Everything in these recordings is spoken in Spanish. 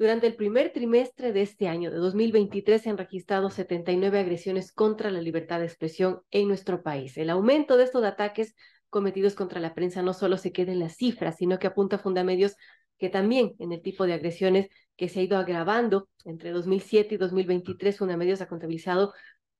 durante el primer trimestre de este año, de 2023, se han registrado 79 agresiones contra la libertad de expresión en nuestro país. El aumento de estos ataques cometidos contra la prensa no solo se queda en las cifras, sino que apunta a Fundamedios que también en el tipo de agresiones que se ha ido agravando entre 2007 y 2023, Fundamedios ha contabilizado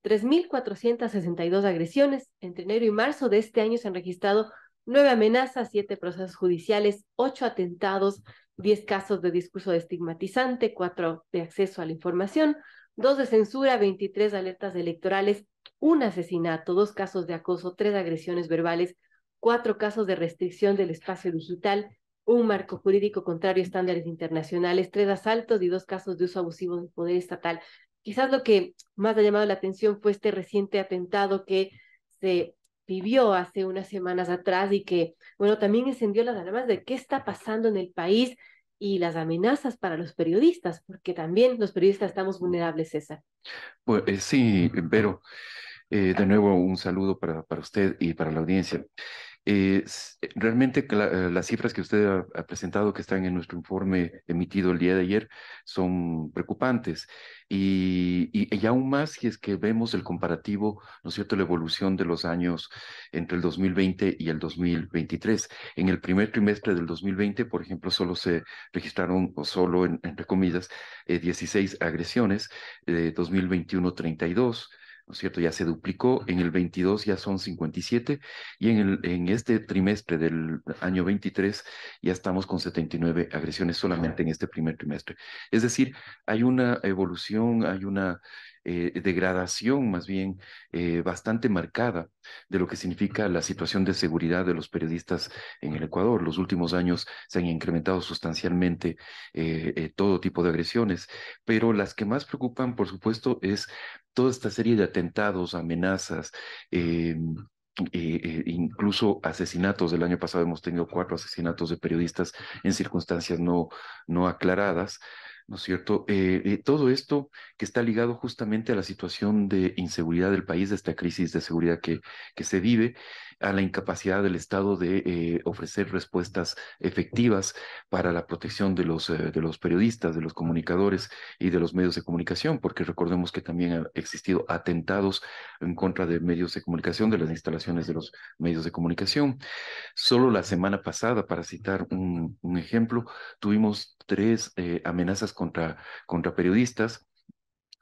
3.462 agresiones. Entre enero y marzo de este año se han registrado nueve amenazas, siete procesos judiciales, ocho atentados 10 casos de discurso estigmatizante, 4 de acceso a la información, 2 de censura, 23 alertas electorales, un asesinato, dos casos de acoso, tres agresiones verbales, cuatro casos de restricción del espacio digital, un marco jurídico contrario a estándares internacionales, tres asaltos y dos casos de uso abusivo del poder estatal. Quizás lo que más ha llamado la atención fue este reciente atentado que se vivió hace unas semanas atrás y que, bueno, también encendió las alarmas de qué está pasando en el país y las amenazas para los periodistas, porque también los periodistas estamos vulnerables, César. Pues eh, sí, pero eh, de nuevo un saludo para, para usted y para la audiencia. Eh, eh, realmente eh, las cifras que usted ha, presentado, que están en nuestro informe emitido el día de ayer, son preocupantes. Y, y, aún más si es que vemos el comparativo, ¿no es cierto?, la evolución de los años entre el 2020 y el 2023. En el primer trimestre del 2020, por ejemplo, solo se registraron, o solo, en, entre comillas, 16 agresiones, de 2021 32 ¿no es cierto? Ya se duplicó, en el 22 ya son 57 y en, el, en este trimestre del año 23 ya estamos con 79 agresiones solamente en este primer trimestre. Es decir, hay una evolución, hay una eh, degradación más bien eh, bastante marcada de lo que significa la situación de seguridad de los periodistas en el Ecuador. Los últimos años se han incrementado sustancialmente eh, todo tipo de agresiones, pero las que más preocupan, por supuesto, es toda esta serie de atentados, amenazas. incluso asesinatos. El año pasado hemos tenido cuatro asesinatos de periodistas en circunstancias no, no aclaradas. ¿no es cierto? Eh, eh, todo esto que está ligado justamente a la situación de inseguridad del país, de esta crisis de seguridad que se vive, a la incapacidad del Estado de eh, ofrecer respuestas efectivas para la protección de los, eh, de los periodistas, de los comunicadores y de los medios de comunicación, porque recordemos que también han existido atentados en contra de medios de comunicación, de las instalaciones de los medios de comunicación. Solo la semana pasada, para citar un, ejemplo, tuvimos tres eh, amenazas contra, contra periodistas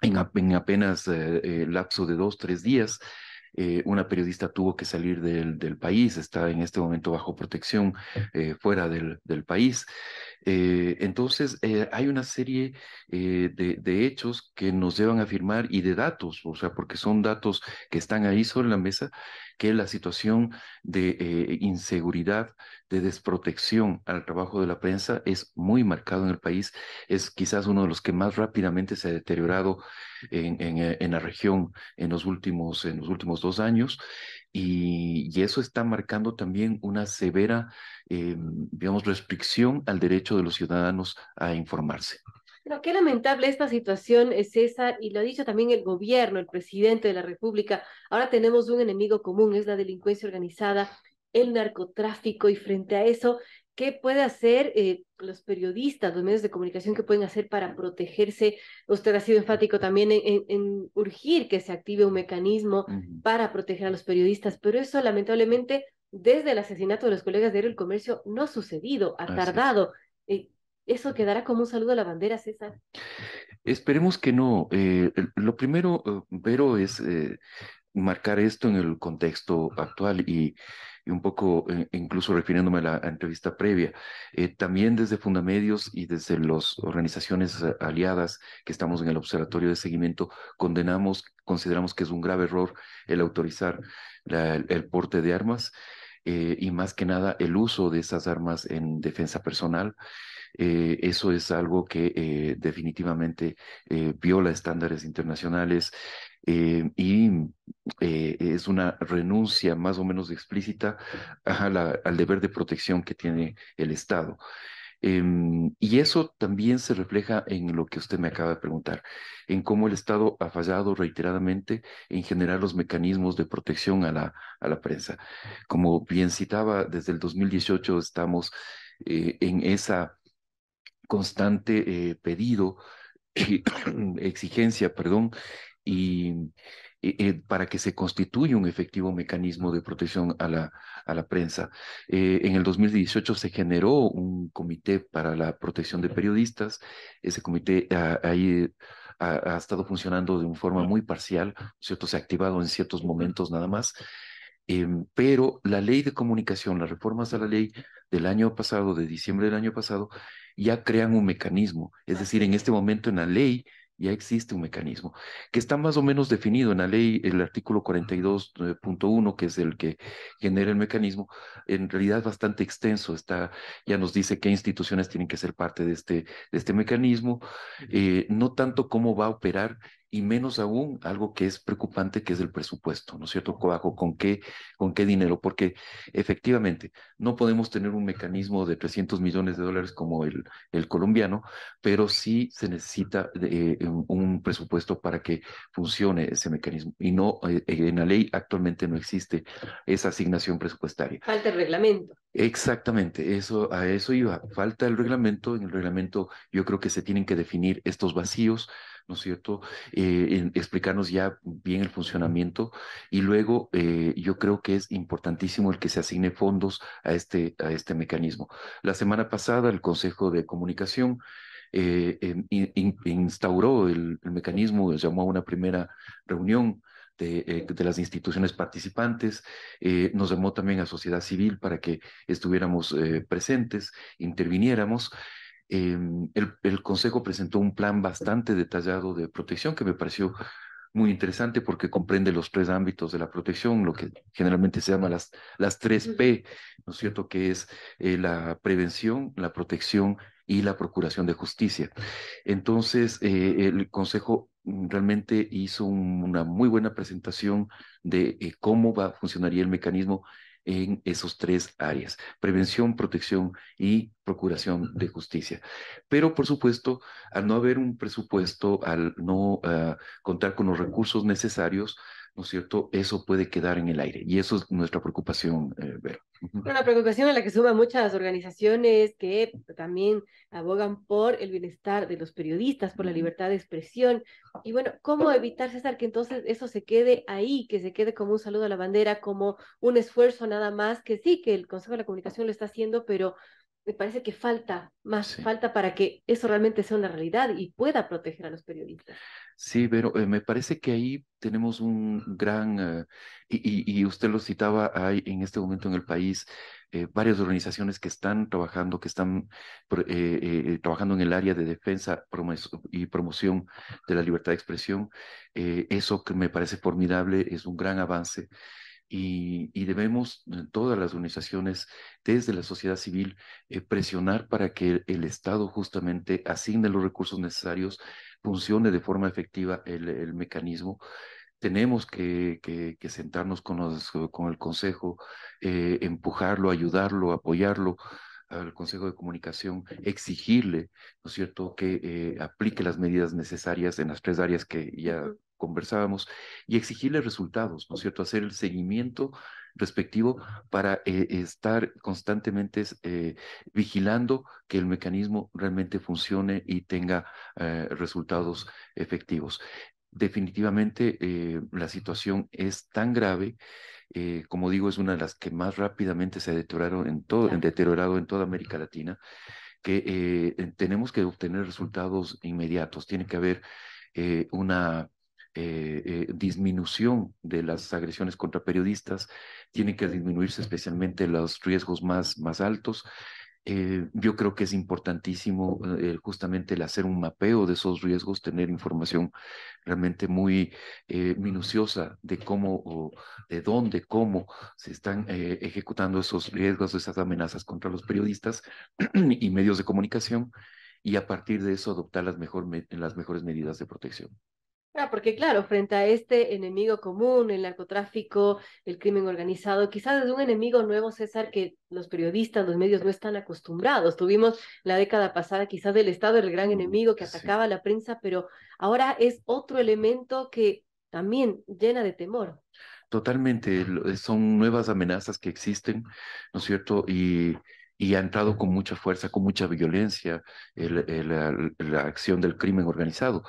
en, apenas el lapso de dos, tres días, eh, una periodista tuvo que salir del, país, está en este momento bajo protección eh, fuera del, país. Eh, entonces, hay una serie de, de, hechos que nos llevan a afirmar y de datos, o sea, porque son datos que están ahí sobre la mesa que la situación de eh, inseguridad, de desprotección al trabajo de la prensa es muy marcado en el país, es quizás uno de los que más rápidamente se ha deteriorado en, eh, la región en los últimos, en los últimos dos años. Y, eso está marcando también una severa, em, digamos, restricción al derecho de los ciudadanos a informarse qué lamentable esta situación, César, y lo ha dicho también el gobierno, el presidente de la República. Ahora tenemos un enemigo común, es la delincuencia organizada, el narcotráfico, y frente a eso, ¿qué puede hacer eh, los periodistas, los medios de comunicación, qué pueden hacer para protegerse? Usted ha sido enfático también en, urgir que se active un mecanismo para proteger a los periodistas, pero eso lamentablemente desde el asesinato de los colegas de el Comercio no ha sucedido, ha tardado. Eh, ¿Eso quedará como un saludo a la bandera, César? Esperemos que no. Eh, lo primero, Vero, eh, es eh, marcar esto en el contexto actual y, un poco, incluso refiriéndome a la entrevista previa, también desde Fundamedios y desde las organizaciones aliadas que estamos en el Observatorio de Seguimiento, condenamos, consideramos que es un grave error el autorizar el, porte de armas. y más que nada el uso de esas armas en defensa personal. Eh, eso es algo que eh, definitivamente eh, viola estándares internacionales y es una renuncia más o menos explícita al deber de protección que tiene el Estado. Em, y eso también se refleja en lo que usted me acaba de preguntar, en cómo el Estado ha fallado reiteradamente en generar los mecanismos de protección a la, a la prensa. Como bien citaba, desde el 2018 estamos en esa constante eh, pedido, exigencia, perdón, y eh, eh, para que se constituya un efectivo mecanismo de protección a la, a la prensa. en el 2018 se generó un comité para la protección de periodistas. Ese comité ahí ha, estado funcionando de una forma muy parcial, ¿cierto? Se ha activado en ciertos momentos nada más, Em, pero la ley de comunicación, las reformas a la ley del año pasado, de diciembre del año pasado, ya crean un mecanismo. Es decir, en este momento en la ley ya existe un mecanismo que está más o menos definido en la ley, el artículo 42.1, eh, que es el que genera el mecanismo, en realidad bastante extenso, está, ya nos dice qué instituciones tienen que ser parte de este, este mecanismo, eh, no tanto cómo va a operar, y menos aún algo que es preocupante, que es el presupuesto, ¿no es cierto, ¿Con qué, ¿Con qué dinero? Porque efectivamente no podemos tener un mecanismo de 300 millones de dólares como el, el colombiano, pero sí se necesita eh, un presupuesto para que funcione ese mecanismo. Y no, eh, en la ley actualmente no existe esa asignación presupuestaria. Falta el reglamento. Exactamente, eso, a eso iba. Falta el reglamento. En el reglamento yo creo que se tienen que definir estos vacíos ¿no es cierto? Eh, explicarnos ya bien el funcionamiento. Y luego eh, yo creo que es importantísimo el que se asigne fondos a este, a este mecanismo. La semana pasada el Consejo de Comunicación eh, instauró el, el, mecanismo, llamó a una primera reunión. De, de las instituciones participantes, nos llamó también a sociedad civil para que estuviéramos presentes, interviniéramos. Em, el, Consejo presentó un plan bastante detallado de protección que me pareció muy interesante porque comprende los tres ámbitos de la protección, lo que generalmente se llama las, las tres P, ¿no es cierto?, que es eh, la prevención, la protección y la procuración de justicia. Entonces, eh, el Consejo realmente hizo una muy buena presentación de eh, cómo va, funcionaría el mecanismo en esos tres áreas, prevención, protección y procuración de justicia. Pero, por supuesto, al no haber un presupuesto, al no ah, contar con los recursos necesarios, ¿no cierto? Eso puede quedar en el aire y eso es nuestra preocupación, eh, Vero. preocupación a la que suman muchas organizaciones que también abogan por el bienestar de los periodistas, por la libertad de expresión. Y bueno, ¿cómo evitar, César, que entonces eso se quede ahí, que se quede como un saludo a la bandera, como un esfuerzo nada más, que sí, que el Consejo de la Comunicación lo está haciendo, pero me parece que falta más, falta para que eso realmente sea una realidad y pueda proteger a los periodistas. Sí, pero eh, me parece que ahí tenemos un gran, eh, y, usted lo citaba, hay en este momento en el país eh, varias organizaciones que están trabajando, que están trabajando en el área de defensa y promoción de la libertad de expresión. eso que me parece formidable, es un gran avance y, debemos eh, todas las organizaciones desde la sociedad civil eh, presionar para que el Estado justamente asigne los recursos necesarios, funcione de forma efectiva el, mecanismo tenemos que, sentarnos con, el Consejo, eh, empujarlo, ayudarlo, apoyarlo al Consejo de Comunicación, exigirle, ¿no es cierto?, que aplique las medidas necesarias en las tres áreas que ya conversábamos, y exigirle resultados, ¿no es cierto? Hacer el seguimiento respectivo para eh, estar constantemente eh, vigilando que el mecanismo realmente funcione y tenga eh, resultados efectivos. Definitivamente la situación es tan grave, como digo, es una de las que más rápidamente se deterioraron en todo, en deteriorado en toda América Latina, que tenemos que obtener resultados inmediatos. Tiene que haber una eh, eh, disminución de las agresiones contra periodistas, tienen que disminuirse especialmente los riesgos más, más altos. Eh, yo creo que es importantísimo justamente el hacer un mapeo de esos riesgos, tener información realmente muy minuciosa de cómo, o de dónde, cómo se están ejecutando esos riesgos, esas amenazas contra los periodistas y medios de comunicación, y a partir de eso adoptar las, mejor, las mejores medidas de protección. Ah, porque claro, frente a este enemigo común, el narcotráfico, el crimen organizado, quizás es un enemigo nuevo, César, que los periodistas, los medios no están acostumbrados. Tuvimos la década pasada quizás del Estado el gran mm, enemigo que atacaba a la prensa, pero ahora es otro elemento que también llena de temor. Totalmente, eh, son nuevas amenazas que existen, ¿no es cierto? Y, y ha entrado con mucha fuerza, con mucha violencia el, la, acción del crimen organizado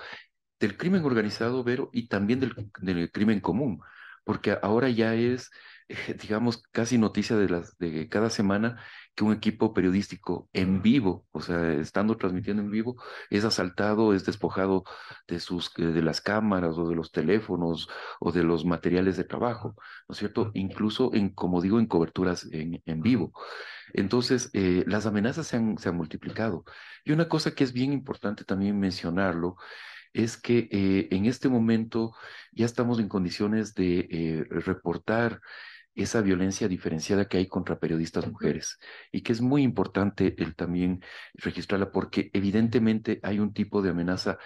del crimen organizado, Vero, y también del, crimen común, porque ahora ya es, eh, digamos, casi noticia de, las, de cada semana que un equipo periodístico en vivo, o sea, estando transmitiendo en vivo, es asaltado, es despojado de, sus, eh, de las cámaras o de los teléfonos o de los materiales de trabajo, ¿no es cierto? Incluso, en, como digo, en coberturas en, en vivo. Entonces, eh, las amenazas se han, se han multiplicado. Y una cosa que es bien importante también mencionarlo es que eh, en este momento ya estamos en condiciones de eh, reportar esa violencia diferenciada que hay contra periodistas mujeres y que es muy importante el también registrarla porque evidentemente hay un tipo de amenaza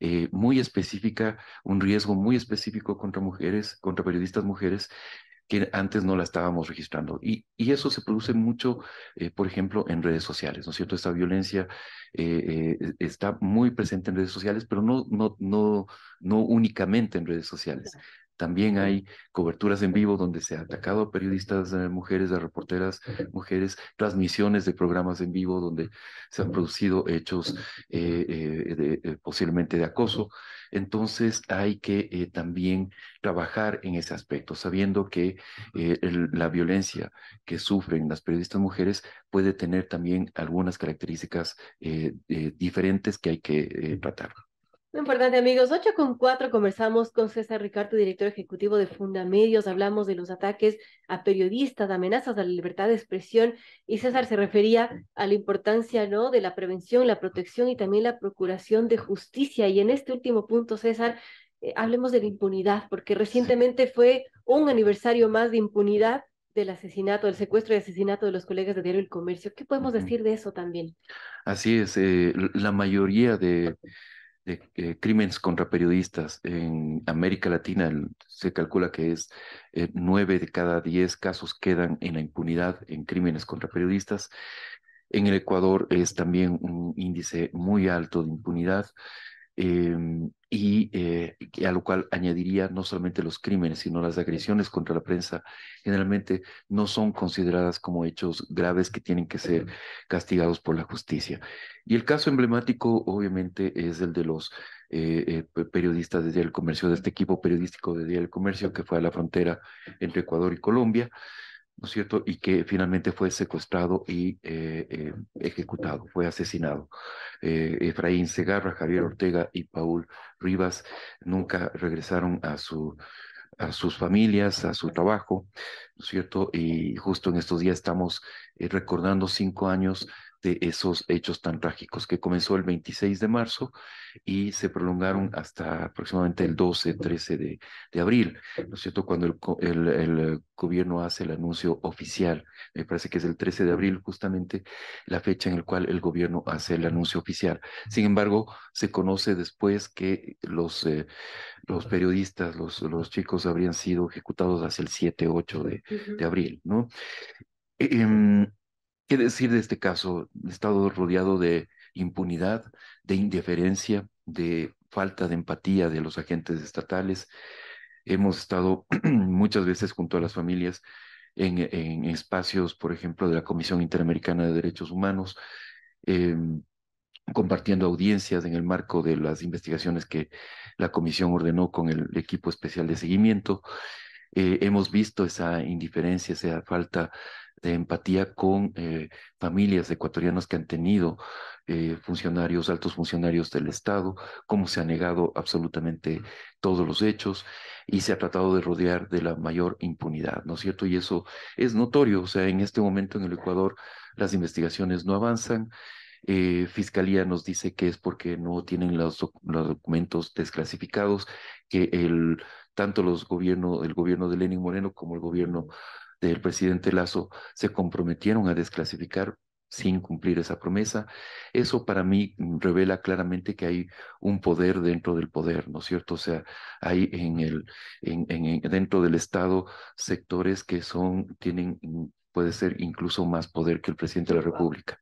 eh, muy específica, un riesgo muy específico contra mujeres, contra periodistas mujeres, que antes no la estábamos registrando. Y, y eso se produce mucho, eh, por ejemplo, en redes sociales, ¿no es cierto? Esta violencia eh, eh, e-, está muy presente en redes sociales, pero no, no, no, no únicamente en redes sociales. También hay coberturas en vivo donde se ha atacado a periodistas, eh, mujeres, a reporteras, mujeres, transmisiones de programas en vivo donde se han producido hechos eh, eh, posiblemente de acoso. Entonces hay que también trabajar en ese aspecto, sabiendo que la violencia que sufren las periodistas mujeres puede tener también algunas características diferentes que hay que tratar. Muy importante, amigos. 8 con 4 conversamos con César Ricardo, director ejecutivo de Fundamedios. Hablamos de los ataques a periodistas, amenazas a la libertad de expresión. Y César se refería a la importancia ¿no? de la prevención, la protección y también la procuración de justicia. Y en este último punto, César, eh, hablemos de la impunidad, porque recientemente fue un aniversario más de impunidad del asesinato, del secuestro y asesinato de los colegas de Diario El Comercio. ¿Qué podemos decir de eso también? Así es, eh, la mayoría de de eh, crímenes contra periodistas en América Latina, se calcula que es eh, nueve de cada diez casos quedan en la impunidad en crímenes contra periodistas. En el Ecuador es también un índice muy alto de impunidad. Em, eh, y a lo cual añadiría no solamente los crímenes, sino las agresiones contra la prensa, generalmente no son consideradas como hechos graves que tienen que ser castigados por la justicia. Y el caso emblemático, obviamente, es el de los eh, eh, periodistas de Día del Comercio, de este equipo periodístico de Día del Comercio que fue a la frontera entre Ecuador y Colombia. ¿no cierto? Y que finalmente fue secuestrado y eh, eh, ejecutado, fue asesinado. Eh, Efraín Segarra, Javier Ortega y Paul Rivas nunca regresaron a su a sus familias, a su trabajo, ¿no es cierto? Y justo en estos días estamos recordando cinco años de esos hechos tan trágicos que comenzó el 26 de marzo y se prolongaron hasta aproximadamente el 12, 13 de, de abril, ¿no es cierto? Cuando el, el, el, gobierno hace el anuncio oficial, me parece que es el 13 de abril justamente la fecha en la cual el gobierno hace el anuncio oficial. Sin embargo, se conoce después que los, eh, los periodistas, los, los chicos habrían sido ejecutados hacia el 7, 8 de, de abril, ¿no? Em, ¿Qué decir de este caso? estado rodeado de impunidad, de indiferencia, de falta de empatía de los agentes estatales. Hemos estado muchas veces junto a las familias en, espacios, por ejemplo, de la Comisión Interamericana de Derechos Humanos, em, compartiendo audiencias en el marco de las investigaciones que la Comisión ordenó con el equipo especial de seguimiento. Eh, hemos visto esa indiferencia, esa falta de empatía con eh, familias ecuatorianas que han tenido eh, funcionarios, altos funcionarios del Estado, cómo se ha negado absolutamente todos los hechos y se ha tratado de rodear de la mayor impunidad, ¿no es cierto? Y eso es notorio, o sea, en este momento en el Ecuador las investigaciones no avanzan. Eh, fiscalía nos dice que es porque no tienen los, documentos desclasificados, que el, tanto los gobierno, el gobierno de Lenin Moreno como el gobierno del presidente Lazo se comprometieron a desclasificar sin cumplir esa promesa. Eso para mí mm, revela claramente que hay un poder dentro del poder, ¿no es cierto? O sea, hay en el, en, dentro del Estado sectores que son, tienen, mm, puede ser incluso más poder que el presidente de la República.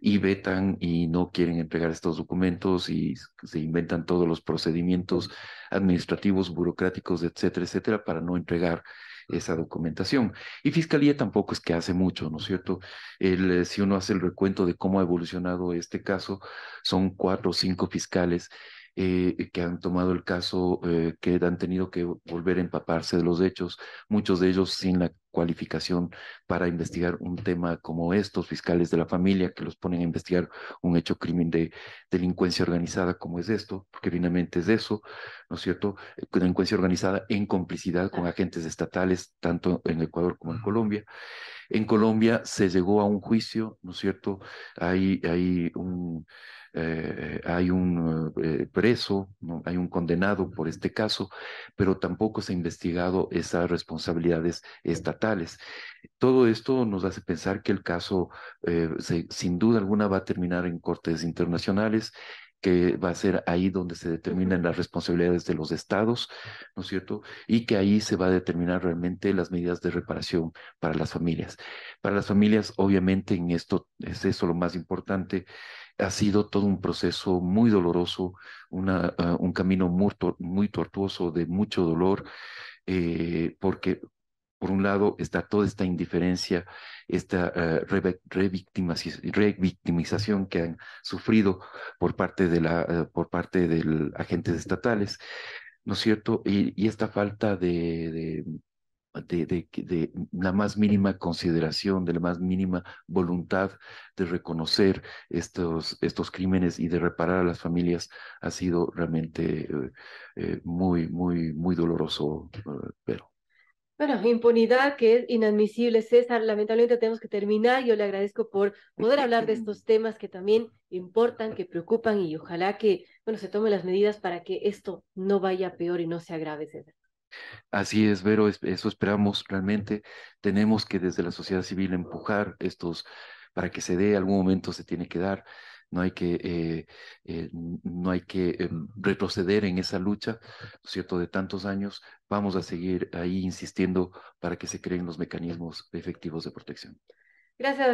Y vetan y no quieren entregar estos documentos y se inventan todos los procedimientos administrativos, burocráticos, etcétera, etcétera, para no entregar esa documentación. Y Fiscalía tampoco es que hace mucho, ¿no es cierto? El, eh, si uno hace el recuento de cómo ha evolucionado este caso, son cuatro o cinco fiscales eh, eh, que han tomado el caso, eh, que han tenido que volver a empaparse de los hechos, muchos de ellos sin la cualificación para investigar un tema como estos, fiscales de la familia que los ponen a investigar un hecho crimen de delincuencia organizada como es esto, porque finalmente es eso, ¿no es cierto? Delincuencia organizada en complicidad con agentes estatales, tanto en Ecuador como en Colombia. En Colombia se llegó a un juicio, ¿no es cierto? Hay, hay un eh, hay un eh, preso, hay un condenado por este caso, pero tampoco se ha investigado esas responsabilidades estatales. Todo esto nos hace pensar que el caso eh, sin duda alguna va a terminar en cortes internacionales que va a ser ahí donde se determinan las responsabilidades de los estados, ¿no es cierto? Y que ahí se va a determinar realmente las medidas de reparación para las familias. Para las familias, obviamente, en esto es eso lo más importante, ha sido todo un proceso muy doloroso, una, ah, un camino muy, muy, tortuoso de mucho dolor, eh, porque por un lado está toda esta indiferencia, esta ah, revictimización que han sufrido por parte de la, ah, por parte agentes estatales, ¿no es cierto? Y, esta falta de, de, de, la más mínima consideración, de la más mínima voluntad de reconocer estos, estos crímenes y de reparar a las familias ha sido realmente eh, eh, muy, muy, muy doloroso, eh, pero. Bueno, impunidad que es inadmisible, César. Lamentablemente tenemos que terminar. Yo le agradezco por poder hablar de estos temas que también importan, que preocupan y ojalá que bueno, se tomen las medidas para que esto no vaya peor y no se agrave, César. Así es, Vero, eso esperamos realmente. Tenemos que desde la sociedad civil empujar estos para que se dé, algún momento se tiene que dar. No hay que, eh, eh, no hay que em, retroceder en esa lucha, ¿cierto?, de tantos años. Vamos a seguir ahí insistiendo para que se creen los mecanismos efectivos de protección. Gracias.